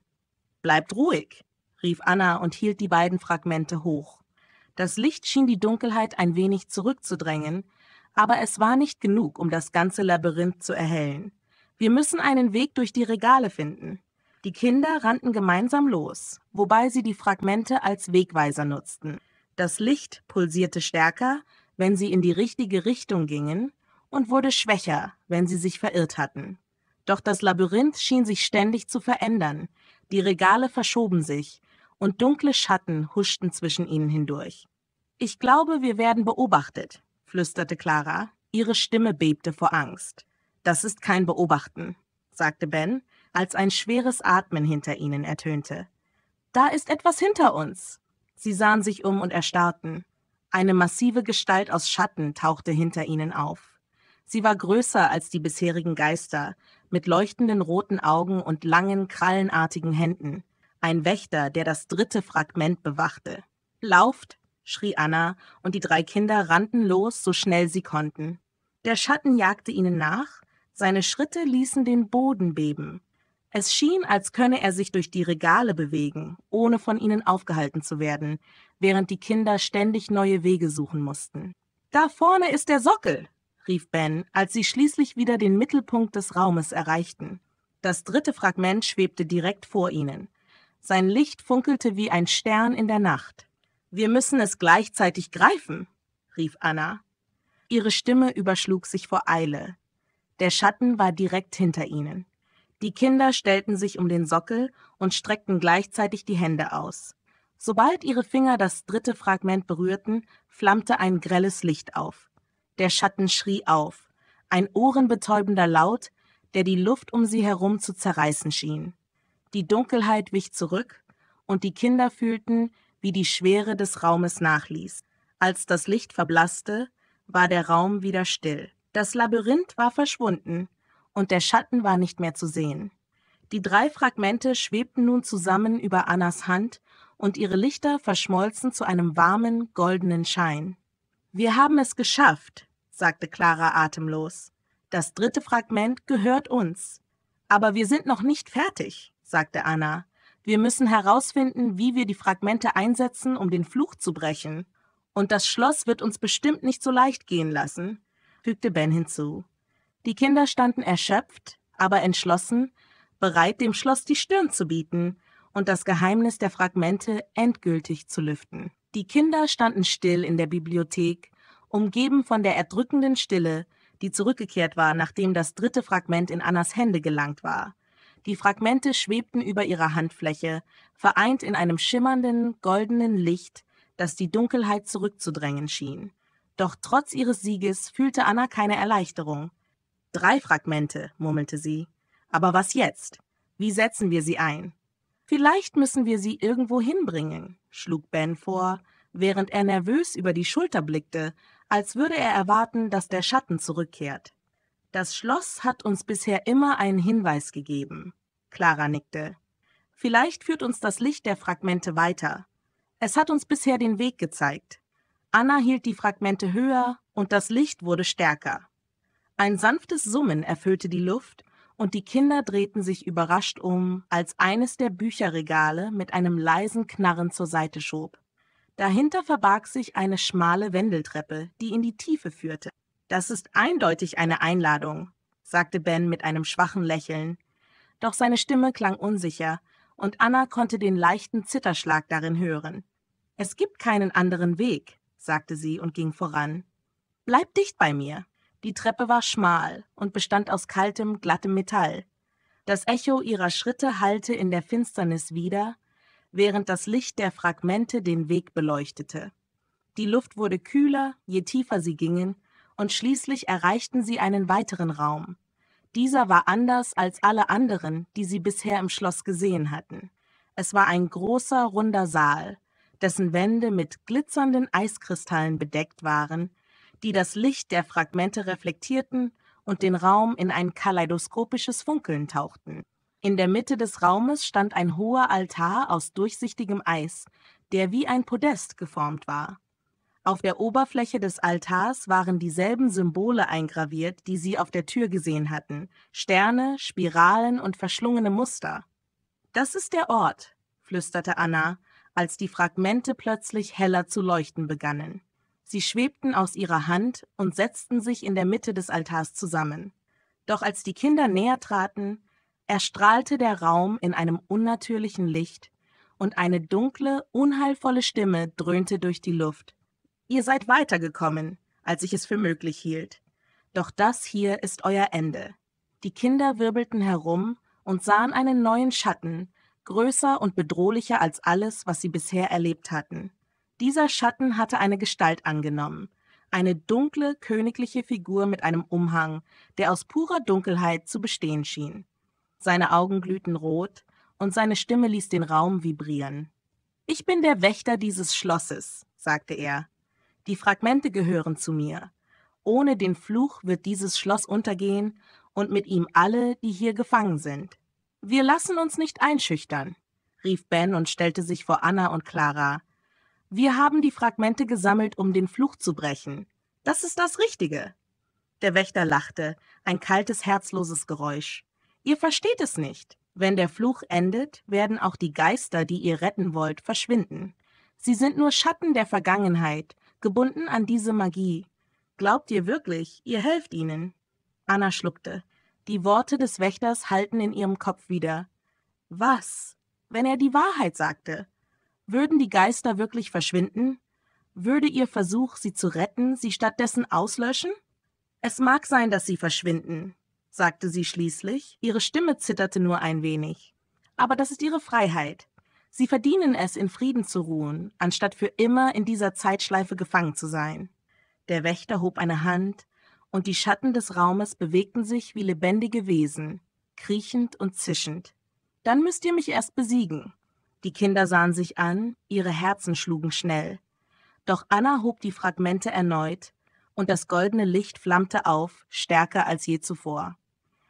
Bleibt ruhig rief Anna und hielt die beiden Fragmente hoch. Das Licht schien die Dunkelheit ein wenig zurückzudrängen, aber es war nicht genug, um das ganze Labyrinth zu erhellen. Wir müssen einen Weg durch die Regale finden. Die Kinder rannten gemeinsam los, wobei sie die Fragmente als Wegweiser nutzten. Das Licht pulsierte stärker, wenn sie in die richtige Richtung gingen, und wurde schwächer, wenn sie sich verirrt hatten. Doch das Labyrinth schien sich ständig zu verändern. Die Regale verschoben sich, und dunkle Schatten huschten zwischen ihnen hindurch. Ich glaube, wir werden beobachtet, flüsterte Clara. Ihre Stimme bebte vor Angst. Das ist kein Beobachten, sagte Ben, als ein schweres Atmen hinter ihnen ertönte. Da ist etwas hinter uns. Sie sahen sich um und erstarrten. Eine massive Gestalt aus Schatten tauchte hinter ihnen auf. Sie war größer als die bisherigen Geister, mit leuchtenden roten Augen und langen, krallenartigen Händen ein Wächter, der das dritte Fragment bewachte. Lauft, schrie Anna, und die drei Kinder rannten los, so schnell sie konnten. Der Schatten jagte ihnen nach, seine Schritte ließen den Boden beben. Es schien, als könne er sich durch die Regale bewegen, ohne von ihnen aufgehalten zu werden, während die Kinder ständig neue Wege suchen mussten. Da vorne ist der Sockel, rief Ben, als sie schließlich wieder den Mittelpunkt des Raumes erreichten. Das dritte Fragment schwebte direkt vor ihnen. Sein Licht funkelte wie ein Stern in der Nacht. Wir müssen es gleichzeitig greifen, rief Anna. Ihre Stimme überschlug sich vor Eile. Der Schatten war direkt hinter ihnen. Die Kinder stellten sich um den Sockel und streckten gleichzeitig die Hände aus. Sobald ihre Finger das dritte Fragment berührten, flammte ein grelles Licht auf. Der Schatten schrie auf, ein ohrenbetäubender Laut, der die Luft um sie herum zu zerreißen schien. Die Dunkelheit wich zurück, und die Kinder fühlten, wie die Schwere des Raumes nachließ. Als das Licht verblasste, war der Raum wieder still. Das Labyrinth war verschwunden, und der Schatten war nicht mehr zu sehen. Die drei Fragmente schwebten nun zusammen über Annas Hand, und ihre Lichter verschmolzen zu einem warmen, goldenen Schein. Wir haben es geschafft, sagte Clara atemlos. Das dritte Fragment gehört uns. Aber wir sind noch nicht fertig sagte Anna. Wir müssen herausfinden, wie wir die Fragmente einsetzen, um den Fluch zu brechen. Und das Schloss wird uns bestimmt nicht so leicht gehen lassen, fügte Ben hinzu. Die Kinder standen erschöpft, aber entschlossen, bereit, dem Schloss die Stirn zu bieten und das Geheimnis der Fragmente endgültig zu lüften. Die Kinder standen still in der Bibliothek, umgeben von der erdrückenden Stille, die zurückgekehrt war, nachdem das dritte Fragment in Annas Hände gelangt war. Die Fragmente schwebten über ihrer Handfläche, vereint in einem schimmernden, goldenen Licht, das die Dunkelheit zurückzudrängen schien. Doch trotz ihres Sieges fühlte Anna keine Erleichterung. Drei Fragmente, murmelte sie. Aber was jetzt? Wie setzen wir sie ein? Vielleicht müssen wir sie irgendwo hinbringen, schlug Ben vor, während er nervös über die Schulter blickte, als würde er erwarten, dass der Schatten zurückkehrt. Das Schloss hat uns bisher immer einen Hinweis gegeben. Clara nickte. Vielleicht führt uns das Licht der Fragmente weiter. Es hat uns bisher den Weg gezeigt. Anna hielt die Fragmente höher und das Licht wurde stärker. Ein sanftes Summen erfüllte die Luft und die Kinder drehten sich überrascht um, als eines der Bücherregale mit einem leisen Knarren zur Seite schob. Dahinter verbarg sich eine schmale Wendeltreppe, die in die Tiefe führte. Das ist eindeutig eine Einladung, sagte Ben mit einem schwachen Lächeln. Doch seine Stimme klang unsicher, und Anna konnte den leichten Zitterschlag darin hören. Es gibt keinen anderen Weg, sagte sie und ging voran. Bleib dicht bei mir. Die Treppe war schmal und bestand aus kaltem, glattem Metall. Das Echo ihrer Schritte hallte in der Finsternis wieder, während das Licht der Fragmente den Weg beleuchtete. Die Luft wurde kühler, je tiefer sie gingen, und schließlich erreichten sie einen weiteren Raum. Dieser war anders als alle anderen, die sie bisher im Schloss gesehen hatten. Es war ein großer, runder Saal, dessen Wände mit glitzernden Eiskristallen bedeckt waren, die das Licht der Fragmente reflektierten und den Raum in ein kaleidoskopisches Funkeln tauchten. In der Mitte des Raumes stand ein hoher Altar aus durchsichtigem Eis, der wie ein Podest geformt war. Auf der Oberfläche des Altars waren dieselben Symbole eingraviert, die sie auf der Tür gesehen hatten: Sterne, Spiralen und verschlungene Muster. Das ist der Ort, flüsterte Anna, als die Fragmente plötzlich heller zu leuchten begannen. Sie schwebten aus ihrer Hand und setzten sich in der Mitte des Altars zusammen. Doch als die Kinder näher traten, erstrahlte der Raum in einem unnatürlichen Licht und eine dunkle, unheilvolle Stimme dröhnte durch die Luft. Ihr seid weitergekommen, als ich es für möglich hielt. Doch das hier ist euer Ende. Die Kinder wirbelten herum und sahen einen neuen Schatten, größer und bedrohlicher als alles, was sie bisher erlebt hatten. Dieser Schatten hatte eine Gestalt angenommen, eine dunkle, königliche Figur mit einem Umhang, der aus purer Dunkelheit zu bestehen schien. Seine Augen glühten rot, und seine Stimme ließ den Raum vibrieren. Ich bin der Wächter dieses Schlosses, sagte er, die Fragmente gehören zu mir. Ohne den Fluch wird dieses Schloss untergehen und mit ihm alle, die hier gefangen sind. Wir lassen uns nicht einschüchtern, rief Ben und stellte sich vor Anna und Clara. Wir haben die Fragmente gesammelt, um den Fluch zu brechen. Das ist das Richtige. Der Wächter lachte, ein kaltes, herzloses Geräusch. Ihr versteht es nicht. Wenn der Fluch endet, werden auch die Geister, die ihr retten wollt, verschwinden. Sie sind nur Schatten der Vergangenheit, gebunden an diese Magie. Glaubt ihr wirklich, ihr helft ihnen? Anna schluckte. Die Worte des Wächters hallten in ihrem Kopf wieder. Was, wenn er die Wahrheit sagte? Würden die Geister wirklich verschwinden? Würde ihr Versuch, sie zu retten, sie stattdessen auslöschen? Es mag sein, dass sie verschwinden, sagte sie schließlich. Ihre Stimme zitterte nur ein wenig. Aber das ist ihre Freiheit. Sie verdienen es, in Frieden zu ruhen, anstatt für immer in dieser Zeitschleife gefangen zu sein. Der Wächter hob eine Hand, und die Schatten des Raumes bewegten sich wie lebendige Wesen, kriechend und zischend. Dann müsst ihr mich erst besiegen. Die Kinder sahen sich an, ihre Herzen schlugen schnell. Doch Anna hob die Fragmente erneut, und das goldene Licht flammte auf, stärker als je zuvor.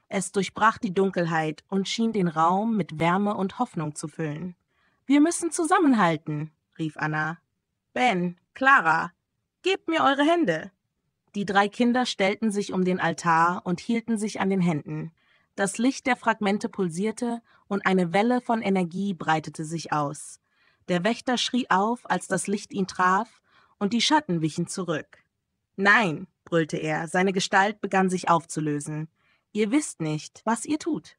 Es durchbrach die Dunkelheit und schien den Raum mit Wärme und Hoffnung zu füllen. Wir müssen zusammenhalten, rief Anna. Ben, Clara, gebt mir eure Hände. Die drei Kinder stellten sich um den Altar und hielten sich an den Händen. Das Licht der Fragmente pulsierte und eine Welle von Energie breitete sich aus. Der Wächter schrie auf, als das Licht ihn traf, und die Schatten wichen zurück. Nein, brüllte er, seine Gestalt begann sich aufzulösen. Ihr wisst nicht, was ihr tut.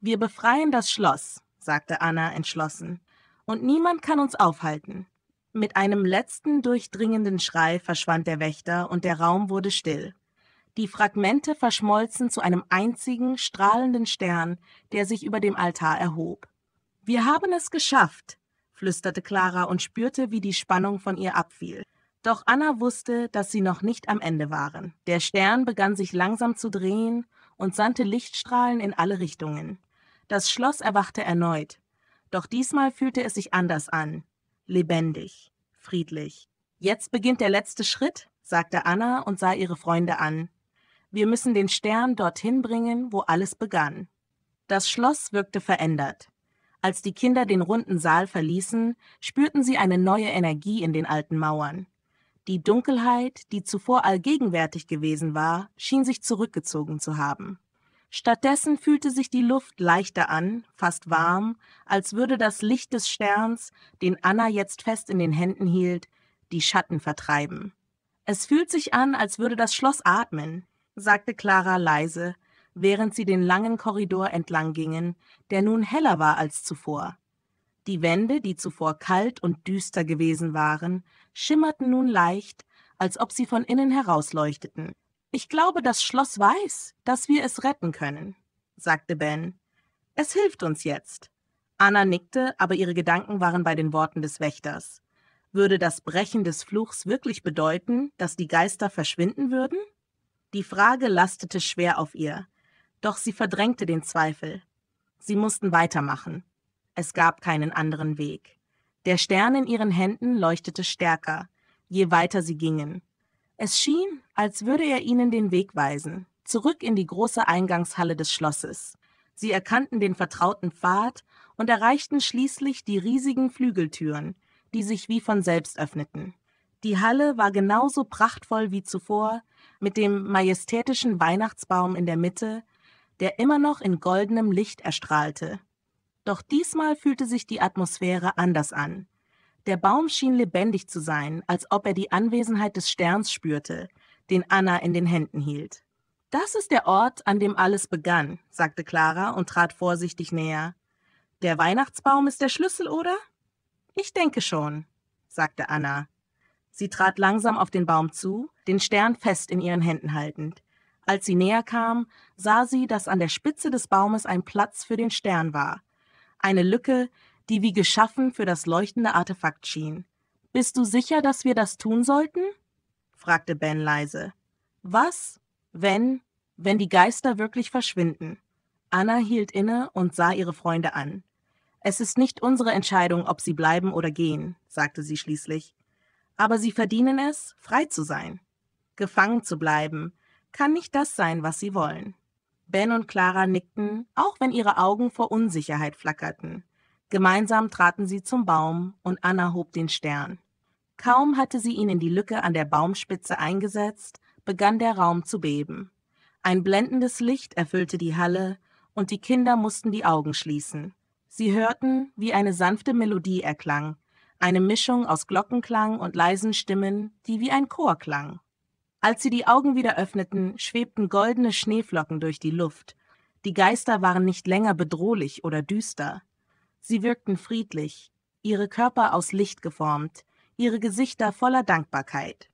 Wir befreien das Schloss, sagte Anna entschlossen und niemand kann uns aufhalten. Mit einem letzten durchdringenden Schrei verschwand der Wächter und der Raum wurde still. Die Fragmente verschmolzen zu einem einzigen, strahlenden Stern, der sich über dem Altar erhob. Wir haben es geschafft, flüsterte Clara und spürte, wie die Spannung von ihr abfiel. Doch Anna wusste, dass sie noch nicht am Ende waren. Der Stern begann sich langsam zu drehen und sandte Lichtstrahlen in alle Richtungen. Das Schloss erwachte erneut, doch diesmal fühlte es sich anders an. Lebendig, friedlich. Jetzt beginnt der letzte Schritt, sagte Anna und sah ihre Freunde an. Wir müssen den Stern dorthin bringen, wo alles begann. Das Schloss wirkte verändert. Als die Kinder den runden Saal verließen, spürten sie eine neue Energie in den alten Mauern. Die Dunkelheit, die zuvor allgegenwärtig gewesen war, schien sich zurückgezogen zu haben. Stattdessen fühlte sich die Luft leichter an, fast warm, als würde das Licht des Sterns, den Anna jetzt fest in den Händen hielt, die Schatten vertreiben. Es fühlt sich an, als würde das Schloss atmen, sagte Clara leise, während sie den langen Korridor entlang gingen, der nun heller war als zuvor. Die Wände, die zuvor kalt und düster gewesen waren, schimmerten nun leicht, als ob sie von innen herausleuchteten. Ich glaube, das Schloss weiß, dass wir es retten können, sagte Ben. Es hilft uns jetzt. Anna nickte, aber ihre Gedanken waren bei den Worten des Wächters. Würde das Brechen des Fluchs wirklich bedeuten, dass die Geister verschwinden würden? Die Frage lastete schwer auf ihr, doch sie verdrängte den Zweifel. Sie mussten weitermachen. Es gab keinen anderen Weg. Der Stern in ihren Händen leuchtete stärker, je weiter sie gingen. Es schien, als würde er ihnen den Weg weisen, zurück in die große Eingangshalle des Schlosses. Sie erkannten den vertrauten Pfad und erreichten schließlich die riesigen Flügeltüren, die sich wie von selbst öffneten. Die Halle war genauso prachtvoll wie zuvor, mit dem majestätischen Weihnachtsbaum in der Mitte, der immer noch in goldenem Licht erstrahlte. Doch diesmal fühlte sich die Atmosphäre anders an. Der Baum schien lebendig zu sein, als ob er die Anwesenheit des Sterns spürte, den Anna in den Händen hielt. Das ist der Ort, an dem alles begann, sagte Clara und trat vorsichtig näher. Der Weihnachtsbaum ist der Schlüssel, oder? Ich denke schon, sagte Anna. Sie trat langsam auf den Baum zu, den Stern fest in ihren Händen haltend. Als sie näher kam, sah sie, dass an der Spitze des Baumes ein Platz für den Stern war. Eine Lücke, die wie geschaffen für das leuchtende Artefakt schien. Bist du sicher, dass wir das tun sollten? fragte Ben leise. Was, wenn, wenn die Geister wirklich verschwinden? Anna hielt inne und sah ihre Freunde an. Es ist nicht unsere Entscheidung, ob sie bleiben oder gehen, sagte sie schließlich. Aber sie verdienen es, frei zu sein. Gefangen zu bleiben, kann nicht das sein, was sie wollen. Ben und Clara nickten, auch wenn ihre Augen vor Unsicherheit flackerten. Gemeinsam traten sie zum Baum, und Anna hob den Stern. Kaum hatte sie ihn in die Lücke an der Baumspitze eingesetzt, begann der Raum zu beben. Ein blendendes Licht erfüllte die Halle, und die Kinder mussten die Augen schließen. Sie hörten, wie eine sanfte Melodie erklang, eine Mischung aus Glockenklang und leisen Stimmen, die wie ein Chor klang. Als sie die Augen wieder öffneten, schwebten goldene Schneeflocken durch die Luft. Die Geister waren nicht länger bedrohlich oder düster, Sie wirkten friedlich, ihre Körper aus Licht geformt, ihre Gesichter voller Dankbarkeit.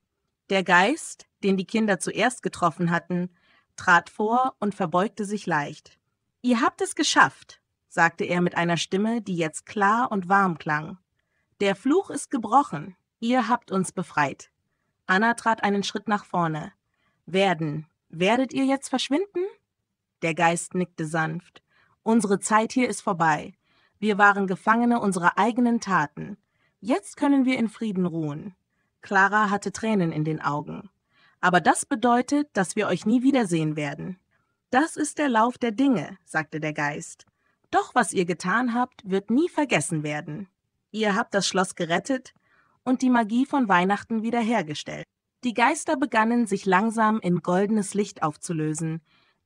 Der Geist, den die Kinder zuerst getroffen hatten, trat vor und verbeugte sich leicht. Ihr habt es geschafft, sagte er mit einer Stimme, die jetzt klar und warm klang. Der Fluch ist gebrochen, ihr habt uns befreit. Anna trat einen Schritt nach vorne. Werden, werdet ihr jetzt verschwinden? Der Geist nickte sanft. Unsere Zeit hier ist vorbei. Wir waren Gefangene unserer eigenen Taten. Jetzt können wir in Frieden ruhen. Clara hatte Tränen in den Augen. Aber das bedeutet, dass wir euch nie wiedersehen werden. Das ist der Lauf der Dinge, sagte der Geist. Doch was ihr getan habt, wird nie vergessen werden. Ihr habt das Schloss gerettet und die Magie von Weihnachten wiederhergestellt. Die Geister begannen sich langsam in goldenes Licht aufzulösen,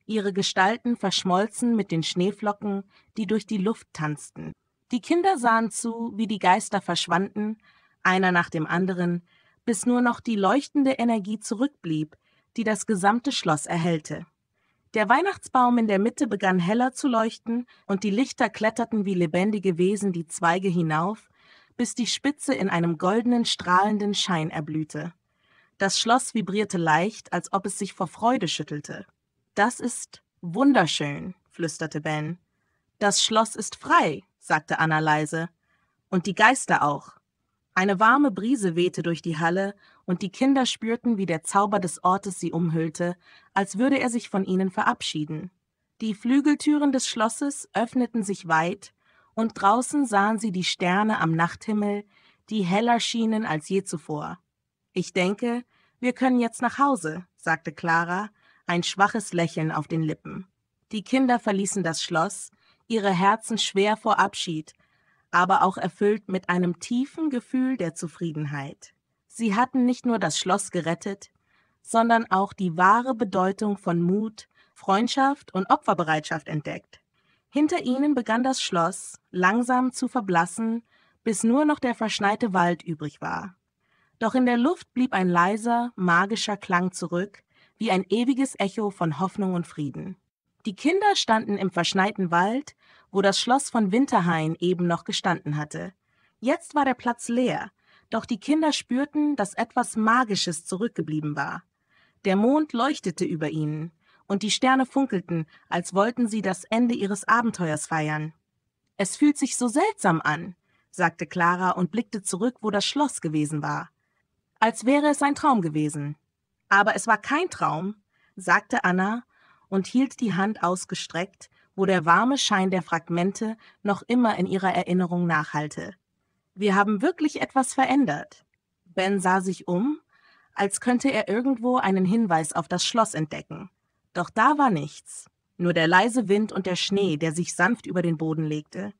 Ihre Gestalten verschmolzen mit den Schneeflocken, die durch die Luft tanzten. Die Kinder sahen zu, wie die Geister verschwanden, einer nach dem anderen, bis nur noch die leuchtende Energie zurückblieb, die das gesamte Schloss erhellte. Der Weihnachtsbaum in der Mitte begann heller zu leuchten, und die Lichter kletterten wie lebendige Wesen die Zweige hinauf, bis die Spitze in einem goldenen, strahlenden Schein erblühte. Das Schloss vibrierte leicht, als ob es sich vor Freude schüttelte. Das ist wunderschön, flüsterte Ben. Das Schloss ist frei, sagte Anna leise. Und die Geister auch. Eine warme Brise wehte durch die Halle, und die Kinder spürten, wie der Zauber des Ortes sie umhüllte, als würde er sich von ihnen verabschieden. Die Flügeltüren des Schlosses öffneten sich weit, und draußen sahen sie die Sterne am Nachthimmel, die heller schienen als je zuvor. Ich denke, wir können jetzt nach Hause, sagte Clara, ein schwaches Lächeln auf den Lippen. Die Kinder verließen das Schloss, ihre Herzen schwer vor Abschied, aber auch erfüllt mit einem tiefen Gefühl der Zufriedenheit. Sie hatten nicht nur das Schloss gerettet, sondern auch die wahre Bedeutung von Mut, Freundschaft und Opferbereitschaft entdeckt. Hinter ihnen begann das Schloss langsam zu verblassen, bis nur noch der verschneite Wald übrig war. Doch in der Luft blieb ein leiser, magischer Klang zurück, wie ein ewiges Echo von Hoffnung und Frieden. Die Kinder standen im verschneiten Wald, wo das Schloss von Winterhain eben noch gestanden hatte. Jetzt war der Platz leer, doch die Kinder spürten, dass etwas Magisches zurückgeblieben war. Der Mond leuchtete über ihnen, und die Sterne funkelten, als wollten sie das Ende ihres Abenteuers feiern. Es fühlt sich so seltsam an, sagte Clara und blickte zurück, wo das Schloss gewesen war. Als wäre es ein Traum gewesen. Aber es war kein Traum, sagte Anna und hielt die Hand ausgestreckt, wo der warme Schein der Fragmente noch immer in ihrer Erinnerung nachhallte. Wir haben wirklich etwas verändert. Ben sah sich um, als könnte er irgendwo einen Hinweis auf das Schloss entdecken. Doch da war nichts, nur der leise Wind und der Schnee, der sich sanft über den Boden legte.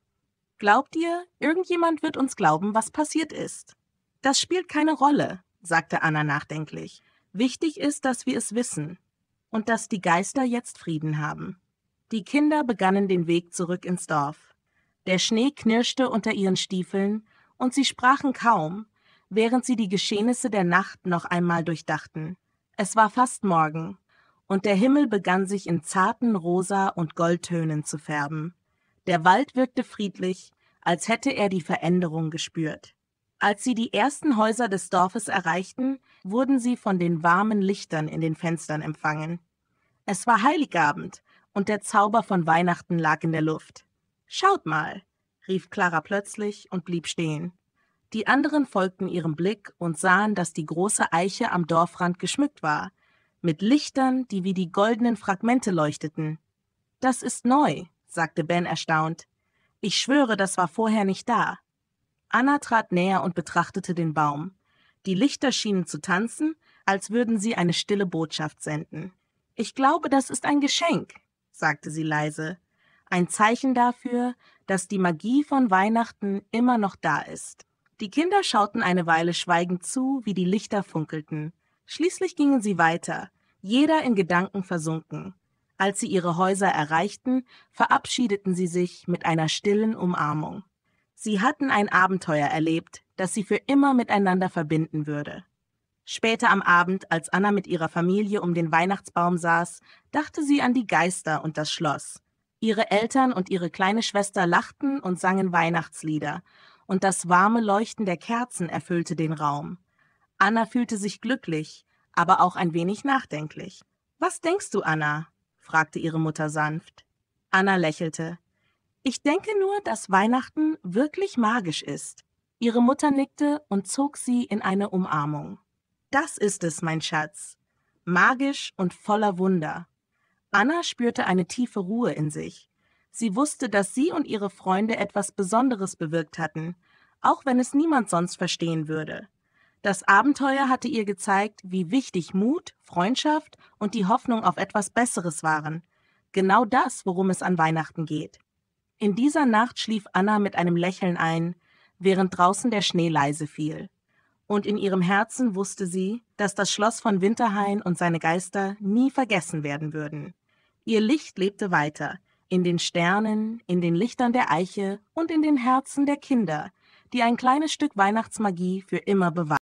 Glaubt ihr, irgendjemand wird uns glauben, was passiert ist? Das spielt keine Rolle, sagte Anna nachdenklich. Wichtig ist, dass wir es wissen und dass die Geister jetzt Frieden haben. Die Kinder begannen den Weg zurück ins Dorf. Der Schnee knirschte unter ihren Stiefeln, und sie sprachen kaum, während sie die Geschehnisse der Nacht noch einmal durchdachten. Es war fast Morgen, und der Himmel begann sich in zarten Rosa und Goldtönen zu färben. Der Wald wirkte friedlich, als hätte er die Veränderung gespürt. Als sie die ersten Häuser des Dorfes erreichten, wurden sie von den warmen Lichtern in den Fenstern empfangen. Es war Heiligabend, und der Zauber von Weihnachten lag in der Luft. Schaut mal, rief Clara plötzlich und blieb stehen. Die anderen folgten ihrem Blick und sahen, dass die große Eiche am Dorfrand geschmückt war, mit Lichtern, die wie die goldenen Fragmente leuchteten. Das ist neu, sagte Ben erstaunt. Ich schwöre, das war vorher nicht da. Anna trat näher und betrachtete den Baum. Die Lichter schienen zu tanzen, als würden sie eine stille Botschaft senden. Ich glaube, das ist ein Geschenk, sagte sie leise, ein Zeichen dafür, dass die Magie von Weihnachten immer noch da ist. Die Kinder schauten eine Weile schweigend zu, wie die Lichter funkelten. Schließlich gingen sie weiter, jeder in Gedanken versunken. Als sie ihre Häuser erreichten, verabschiedeten sie sich mit einer stillen Umarmung. Sie hatten ein Abenteuer erlebt, das sie für immer miteinander verbinden würde. Später am Abend, als Anna mit ihrer Familie um den Weihnachtsbaum saß, dachte sie an die Geister und das Schloss. Ihre Eltern und ihre kleine Schwester lachten und sangen Weihnachtslieder, und das warme Leuchten der Kerzen erfüllte den Raum. Anna fühlte sich glücklich, aber auch ein wenig nachdenklich. Was denkst du, Anna? fragte ihre Mutter sanft. Anna lächelte. Ich denke nur, dass Weihnachten wirklich magisch ist. Ihre Mutter nickte und zog sie in eine Umarmung. Das ist es, mein Schatz. Magisch und voller Wunder. Anna spürte eine tiefe Ruhe in sich. Sie wusste, dass sie und ihre Freunde etwas Besonderes bewirkt hatten, auch wenn es niemand sonst verstehen würde. Das Abenteuer hatte ihr gezeigt, wie wichtig Mut, Freundschaft und die Hoffnung auf etwas Besseres waren. Genau das, worum es an Weihnachten geht. In dieser Nacht schlief Anna mit einem Lächeln ein, während draußen der Schnee leise fiel. Und in ihrem Herzen wusste sie, dass das Schloss von Winterhain und seine Geister nie vergessen werden würden. Ihr Licht lebte weiter, in den Sternen, in den Lichtern der Eiche und in den Herzen der Kinder, die ein kleines Stück Weihnachtsmagie für immer bewahrten.